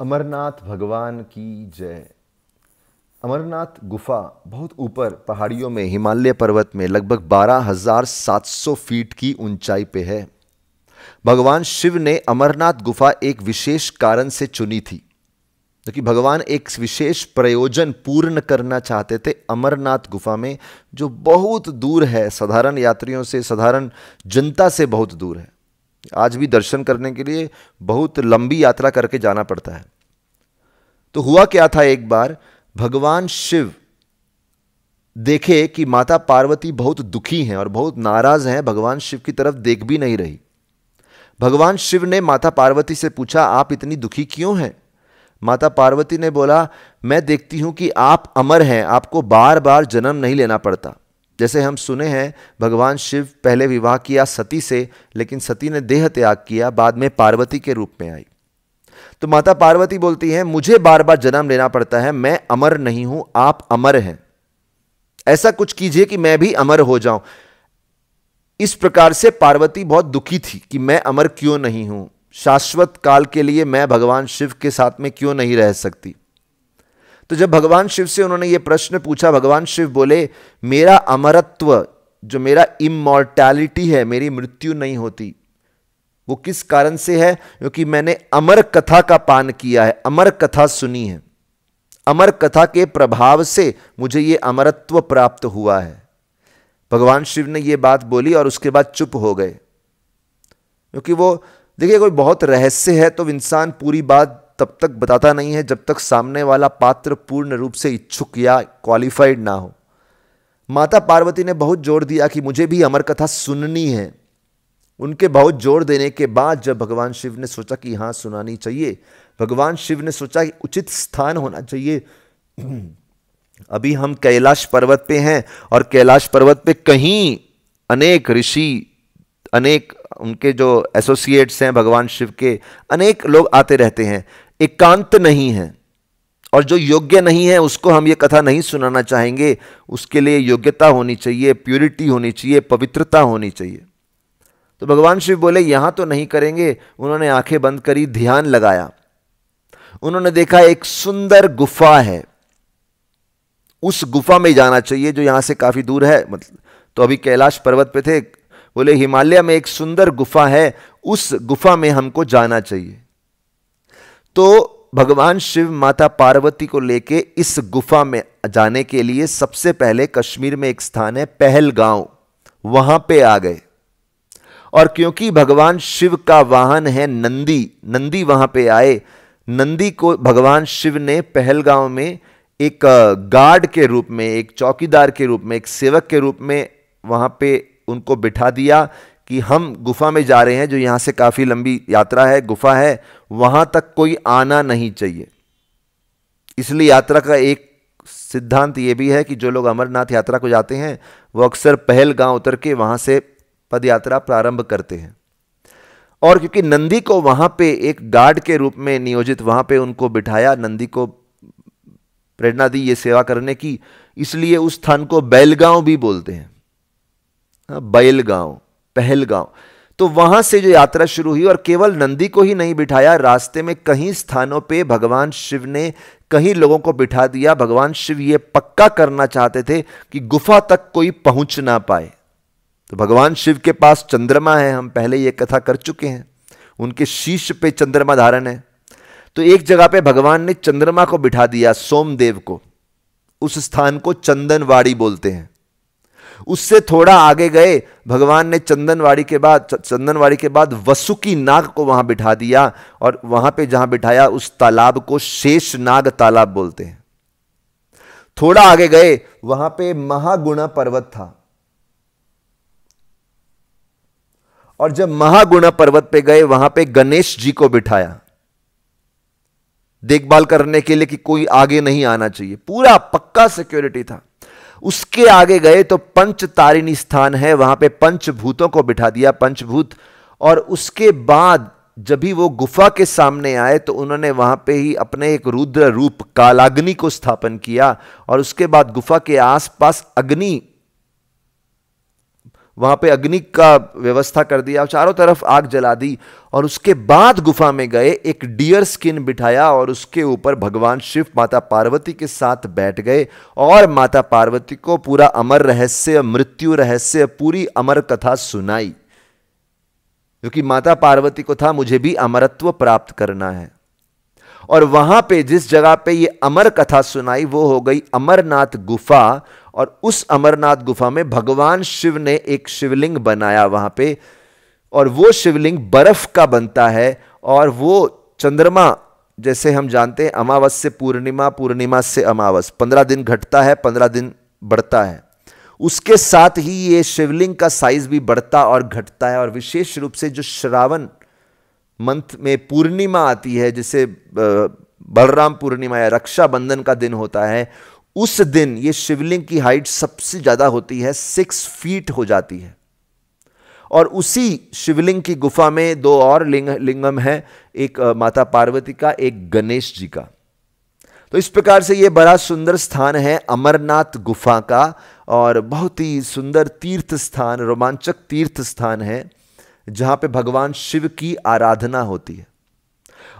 अमरनाथ भगवान की जय अमरनाथ गुफा बहुत ऊपर पहाड़ियों में हिमालय पर्वत में लगभग 12,700 फीट की ऊंचाई पे है भगवान शिव ने अमरनाथ गुफा एक विशेष कारण से चुनी थी क्योंकि भगवान एक विशेष प्रयोजन पूर्ण करना चाहते थे अमरनाथ गुफा में जो बहुत दूर है साधारण यात्रियों से साधारण जनता से बहुत दूर है आज भी दर्शन करने के लिए बहुत लंबी यात्रा करके जाना पड़ता है तो हुआ क्या था एक बार भगवान शिव देखे कि माता पार्वती बहुत दुखी हैं और बहुत नाराज हैं भगवान शिव की तरफ देख भी नहीं रही भगवान शिव ने माता पार्वती से पूछा आप इतनी दुखी क्यों हैं माता पार्वती ने बोला मैं देखती हूं कि आप अमर हैं आपको बार बार जन्म नहीं लेना पड़ता जैसे हम सुने हैं भगवान शिव पहले विवाह किया सती से लेकिन सती ने देह त्याग किया बाद में पार्वती के रूप में आई तो माता पार्वती बोलती हैं मुझे बार बार जन्म लेना पड़ता है मैं अमर नहीं हूं आप अमर हैं ऐसा कुछ कीजिए कि मैं भी अमर हो जाऊं इस प्रकार से पार्वती बहुत दुखी थी कि मैं अमर क्यों नहीं हूं शाश्वत काल के लिए मैं भगवान शिव के साथ में क्यों नहीं रह सकती तो जब भगवान शिव से उन्होंने ये प्रश्न पूछा भगवान शिव बोले मेरा अमरत्व जो मेरा इमोर्टैलिटी है मेरी मृत्यु नहीं होती वो किस कारण से है क्योंकि मैंने अमर कथा का पान किया है अमर कथा सुनी है अमर कथा के प्रभाव से मुझे ये अमरत्व प्राप्त हुआ है भगवान शिव ने ये बात बोली और उसके बाद चुप हो गए क्योंकि वो देखिए कोई बहुत रहस्य है तो इंसान पूरी बात तब तक बताता नहीं है जब तक सामने वाला पात्र पूर्ण रूप से इच्छुक या क्वालिफाइड ना हो माता पार्वती ने बहुत जोर दिया कि मुझे भी अमर कथा सुननी है उनके बहुत जोर देने के बाद जब भगवान शिव ने सोचा कि हाँ सुनानी चाहिए भगवान शिव ने सोचा कि उचित स्थान होना चाहिए अभी हम कैलाश पर्वत पे हैं और कैलाश पर्वत पे कहीं अनेक ऋषि अनेक उनके जो एसोसिएट्स हैं भगवान शिव के अनेक लोग आते रहते हैं एकांत नहीं है और जो योग्य नहीं है उसको हम ये कथा नहीं सुनाना चाहेंगे उसके लिए योग्यता होनी चाहिए प्योरिटी होनी चाहिए पवित्रता होनी चाहिए तो भगवान शिव बोले यहाँ तो नहीं करेंगे उन्होंने आंखें बंद करी ध्यान लगाया उन्होंने देखा एक सुंदर गुफा है उस गुफा में जाना चाहिए जो यहाँ से काफ़ी दूर है मतलब तो अभी कैलाश पर्वत पे थे बोले हिमालय में एक सुंदर गुफा है उस गुफा में हमको जाना चाहिए तो भगवान शिव माता पार्वती को लेके इस गुफा में जाने के लिए सबसे पहले कश्मीर में एक स्थान है पहलगांव वहां पे आ गए और क्योंकि भगवान शिव का वाहन है नंदी नंदी वहां पे आए नंदी को भगवान शिव ने पहलगांव में एक गार्ड के रूप में एक चौकीदार के रूप में एक सेवक के रूप में वहां पे उनको बिठा दिया कि हम गुफा में जा रहे हैं जो यहाँ से काफ़ी लंबी यात्रा है गुफा है वहाँ तक कोई आना नहीं चाहिए इसलिए यात्रा का एक सिद्धांत ये भी है कि जो लोग अमरनाथ यात्रा को जाते हैं वो अक्सर पहलगांव उतर के वहाँ से पद यात्रा प्रारंभ करते हैं और क्योंकि नंदी को वहाँ पे एक गार्ड के रूप में नियोजित वहाँ पे उनको बिठाया नंदी को प्रेरणा दी ये सेवा करने की इसलिए उस स्थान को बैलगांव भी बोलते हैं हाँ, बैलगांव पहलगांव तो वहां से जो यात्रा शुरू हुई और केवल नंदी को ही नहीं बिठाया रास्ते में कहीं स्थानों पे भगवान शिव ने कहीं लोगों को बिठा दिया भगवान शिव ये पक्का करना चाहते थे कि गुफा तक कोई पहुंच ना पाए तो भगवान शिव के पास चंद्रमा है हम पहले ये कथा कर चुके हैं उनके शीश पे चंद्रमा धारण है तो एक जगह पे भगवान ने चंद्रमा को बिठा दिया सोमदेव को उस स्थान को चंदनवाड़ी बोलते हैं उससे थोड़ा आगे गए भगवान ने चंदनवाड़ी के बाद चंदनवाड़ी के बाद वसुकी नाग को वहां बिठा दिया और वहां पे जहां बिठाया उस तालाब को शेष नाग तालाब बोलते हैं थोड़ा आगे गए वहां पे महागुणा पर्वत था और जब महागुणा पर्वत पे गए वहां पे गणेश जी को बिठाया देखभाल करने के लिए कि कोई आगे नहीं आना चाहिए पूरा पक्का सिक्योरिटी था उसके आगे गए तो पंच तारिणी स्थान है वहां पे पंचभूतों को बिठा दिया पंचभूत और उसके बाद जब भी वो गुफा के सामने आए तो उन्होंने वहां पे ही अपने एक रुद्र रूप कालाग्नि को स्थापन किया और उसके बाद गुफा के आसपास अग्नि वहां पे अग्नि का व्यवस्था कर दिया चारों तरफ आग जला दी और उसके बाद गुफा में गए एक डियर स्किन बिठाया और उसके ऊपर भगवान शिव माता पार्वती के साथ बैठ गए और माता पार्वती को पूरा अमर रहस्य मृत्यु रहस्य पूरी अमर कथा सुनाई क्योंकि माता पार्वती को था मुझे भी अमरत्व प्राप्त करना है और वहां पे जिस जगह पे ये अमर कथा सुनाई वो हो गई अमरनाथ गुफा और उस अमरनाथ गुफा में भगवान शिव ने एक शिवलिंग बनाया वहां पे और वो शिवलिंग बर्फ का बनता है और वो चंद्रमा जैसे हम जानते हैं अमावस से पूर्णिमा पूर्णिमा से अमावस पंद्रह दिन घटता है पंद्रह दिन बढ़ता है उसके साथ ही ये शिवलिंग का साइज भी बढ़ता और घटता है और विशेष रूप से जो श्रावण मंथ में पूर्णिमा आती है जिसे बलराम पूर्णिमा या रक्षाबंधन का दिन होता है उस दिन ये शिवलिंग की हाइट सबसे ज़्यादा होती है सिक्स फीट हो जाती है और उसी शिवलिंग की गुफा में दो और लिंग लिंगम है एक माता पार्वती का एक गणेश जी का तो इस प्रकार से ये बड़ा सुंदर स्थान है अमरनाथ गुफा का और बहुत ही सुंदर तीर्थ स्थान रोमांचक तीर्थ स्थान है जहां पे भगवान शिव की आराधना होती है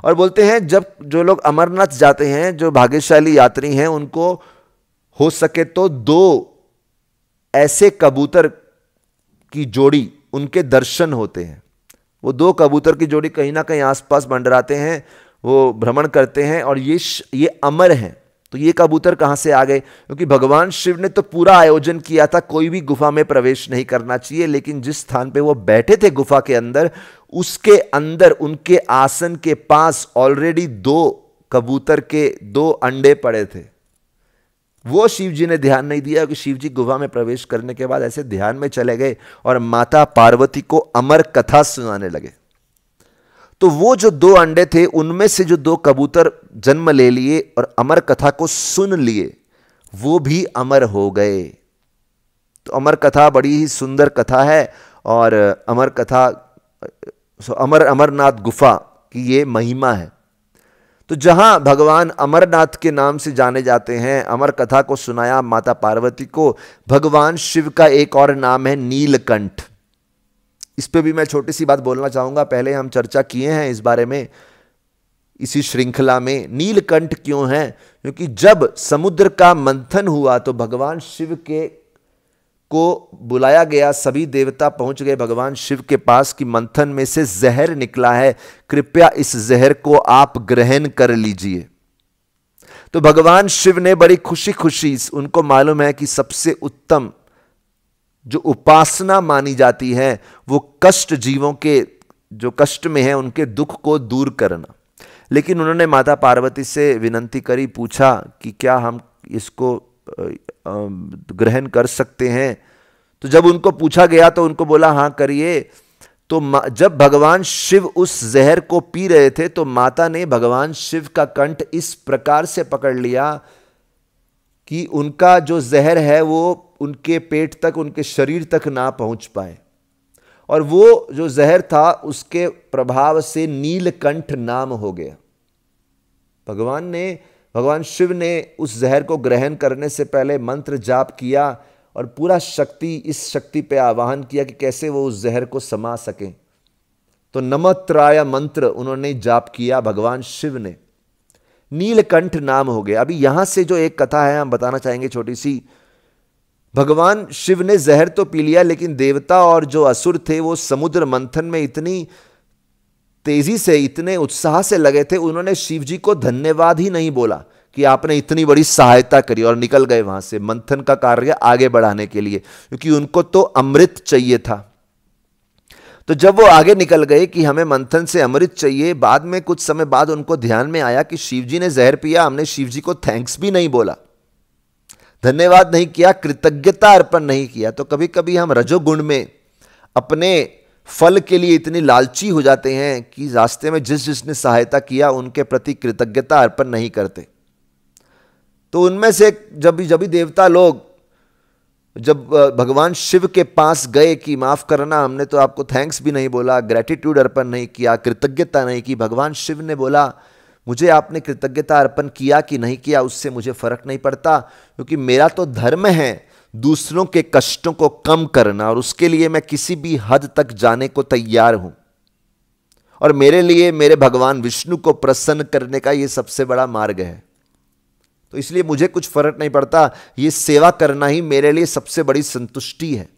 और बोलते हैं जब जो लोग अमरनाथ जाते हैं जो भाग्यशाली यात्री हैं उनको हो सके तो दो ऐसे कबूतर की जोड़ी उनके दर्शन होते हैं वो दो कबूतर की जोड़ी कहीं ना कहीं आसपास मंडराते हैं वो भ्रमण करते हैं और ये ये अमर हैं तो ये कबूतर कहाँ से आ गए क्योंकि भगवान शिव ने तो पूरा आयोजन किया था कोई भी गुफा में प्रवेश नहीं करना चाहिए लेकिन जिस स्थान पे वो बैठे थे गुफा के अंदर उसके अंदर उनके आसन के पास ऑलरेडी दो कबूतर के दो अंडे पड़े थे वो शिव जी ने ध्यान नहीं दिया कि शिव जी गुफा में प्रवेश करने के बाद ऐसे ध्यान में चले गए और माता पार्वती को अमर कथा सुनाने लगे तो वो जो दो अंडे थे उनमें से जो दो कबूतर जन्म ले लिए और अमर कथा को सुन लिए वो भी अमर हो गए तो अमर कथा बड़ी ही सुंदर कथा है और अमर कथा अमर अमरनाथ गुफा की ये महिमा है तो जहां भगवान अमरनाथ के नाम से जाने जाते हैं अमर कथा को सुनाया माता पार्वती को भगवान शिव का एक और नाम है नीलकंठ इस पर भी मैं छोटी सी बात बोलना चाहूंगा पहले हम चर्चा किए हैं इस बारे में इसी श्रृंखला में नीलकंठ क्यों है क्योंकि जब समुद्र का मंथन हुआ तो भगवान शिव के को बुलाया गया सभी देवता पहुंच गए भगवान शिव के पास कि मंथन में से जहर निकला है कृपया इस जहर को आप ग्रहण कर लीजिए तो भगवान शिव ने बड़ी खुशी खुशी उनको मालूम है कि सबसे उत्तम जो उपासना मानी जाती है वो कष्ट जीवों के जो कष्ट में है उनके दुख को दूर करना लेकिन उन्होंने माता पार्वती से विनंती करी पूछा कि क्या हम इसको ग्रहण कर सकते हैं तो जब उनको पूछा गया तो उनको बोला हाँ करिए तो जब भगवान शिव उस जहर को पी रहे थे तो माता ने भगवान शिव का कंठ इस प्रकार से पकड़ लिया कि उनका जो जहर है वो उनके पेट तक उनके शरीर तक ना पहुंच पाए और वो जो जहर था उसके प्रभाव से नीलकंठ नाम हो गया भगवान ने भगवान शिव ने उस जहर को ग्रहण करने से पहले मंत्र जाप किया और पूरा शक्ति इस शक्ति पे आवाहन किया कि कैसे वो उस जहर को समा सकें तो नमत्राय मंत्र उन्होंने जाप किया भगवान शिव ने नीलकंठ नाम हो गया अभी यहां से जो एक कथा है हम बताना चाहेंगे छोटी सी भगवान शिव ने जहर तो पी लिया लेकिन देवता और जो असुर थे वो समुद्र मंथन में इतनी तेजी से इतने उत्साह से लगे थे उन्होंने शिव जी को धन्यवाद ही नहीं बोला कि आपने इतनी बड़ी सहायता करी और निकल गए वहां से मंथन का कार्य आगे बढ़ाने के लिए क्योंकि उनको तो अमृत चाहिए था तो जब वो आगे निकल गए कि हमें मंथन से अमृत चाहिए बाद में कुछ समय बाद उनको ध्यान में आया कि शिव जी ने जहर पिया हमने शिव जी को थैंक्स भी नहीं बोला धन्यवाद नहीं किया कृतज्ञता अर्पण नहीं किया तो कभी कभी हम रजोगुण में अपने फल के लिए इतनी लालची हो जाते हैं कि रास्ते में जिस जिसने सहायता किया उनके प्रति कृतज्ञता अर्पण नहीं करते तो उनमें से जब जब भी देवता लोग जब भगवान शिव के पास गए कि माफ़ करना हमने तो आपको थैंक्स भी नहीं बोला ग्रेटिट्यूड अर्पण नहीं किया कृतज्ञता नहीं की भगवान शिव ने बोला मुझे आपने कृतज्ञता अर्पण किया कि नहीं किया उससे मुझे फर्क नहीं पड़ता क्योंकि मेरा तो धर्म है दूसरों के कष्टों को कम करना और उसके लिए मैं किसी भी हद तक जाने को तैयार हूं और मेरे लिए मेरे भगवान विष्णु को प्रसन्न करने का ये सबसे बड़ा मार्ग है तो इसलिए मुझे कुछ फर्क नहीं पड़ता ये सेवा करना ही मेरे लिए सबसे बड़ी संतुष्टि है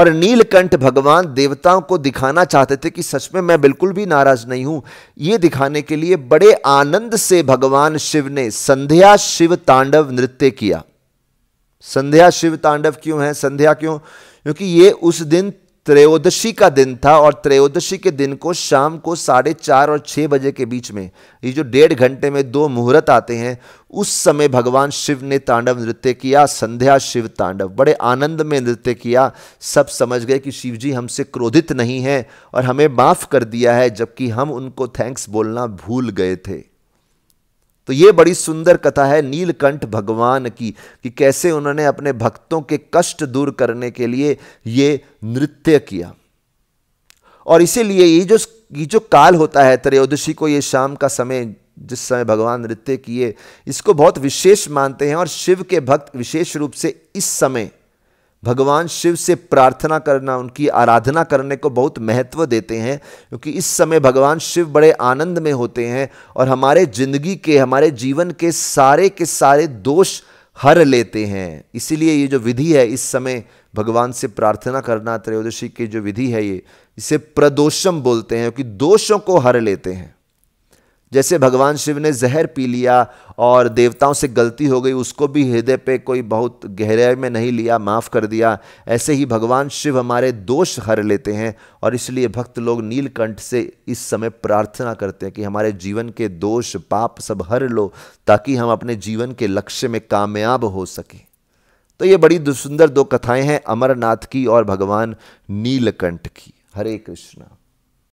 और नीलकंठ भगवान देवताओं को दिखाना चाहते थे कि सच में मैं बिल्कुल भी नाराज नहीं हूं ये दिखाने के लिए बड़े आनंद से भगवान शिव ने संध्या शिव तांडव नृत्य किया संध्या शिव तांडव क्यों है संध्या क्यों क्योंकि ये उस दिन त्रयोदशी का दिन था और त्रयोदशी के दिन को शाम को साढ़े चार और छः बजे के बीच में ये जो डेढ़ घंटे में दो मुहूर्त आते हैं उस समय भगवान शिव ने तांडव नृत्य किया संध्या शिव तांडव बड़े आनंद में नृत्य किया सब समझ गए कि शिव जी हमसे क्रोधित नहीं हैं और हमें माफ़ कर दिया है जबकि हम उनको थैंक्स बोलना भूल गए थे तो ये बड़ी सुंदर कथा है नीलकंठ भगवान की कि कैसे उन्होंने अपने भक्तों के कष्ट दूर करने के लिए ये नृत्य किया और इसीलिए ये जो ये जो काल होता है त्रयोदशी को ये शाम का समय जिस समय भगवान नृत्य किए इसको बहुत विशेष मानते हैं और शिव के भक्त विशेष रूप से इस समय भगवान शिव से प्रार्थना करना उनकी आराधना करने को बहुत महत्व देते हैं क्योंकि इस समय भगवान शिव बड़े आनंद में होते हैं और हमारे जिंदगी के हमारे जीवन के सारे के सारे दोष हर लेते हैं इसीलिए ये जो विधि है इस समय भगवान से प्रार्थना करना त्रयोदशी की जो विधि है ये इसे प्रदोषम बोलते हैं क्योंकि दोषों को हर लेते हैं जैसे भगवान शिव ने जहर पी लिया और देवताओं से गलती हो गई उसको भी हृदय पे कोई बहुत गहराई में नहीं लिया माफ़ कर दिया ऐसे ही भगवान शिव हमारे दोष हर लेते हैं और इसलिए भक्त लोग नीलकंठ से इस समय प्रार्थना करते हैं कि हमारे जीवन के दोष पाप सब हर लो ताकि हम अपने जीवन के लक्ष्य में कामयाब हो सकें तो ये बड़ी सुंदर दो कथाएं हैं अमरनाथ की और भगवान नीलकंठ की हरे कृष्णा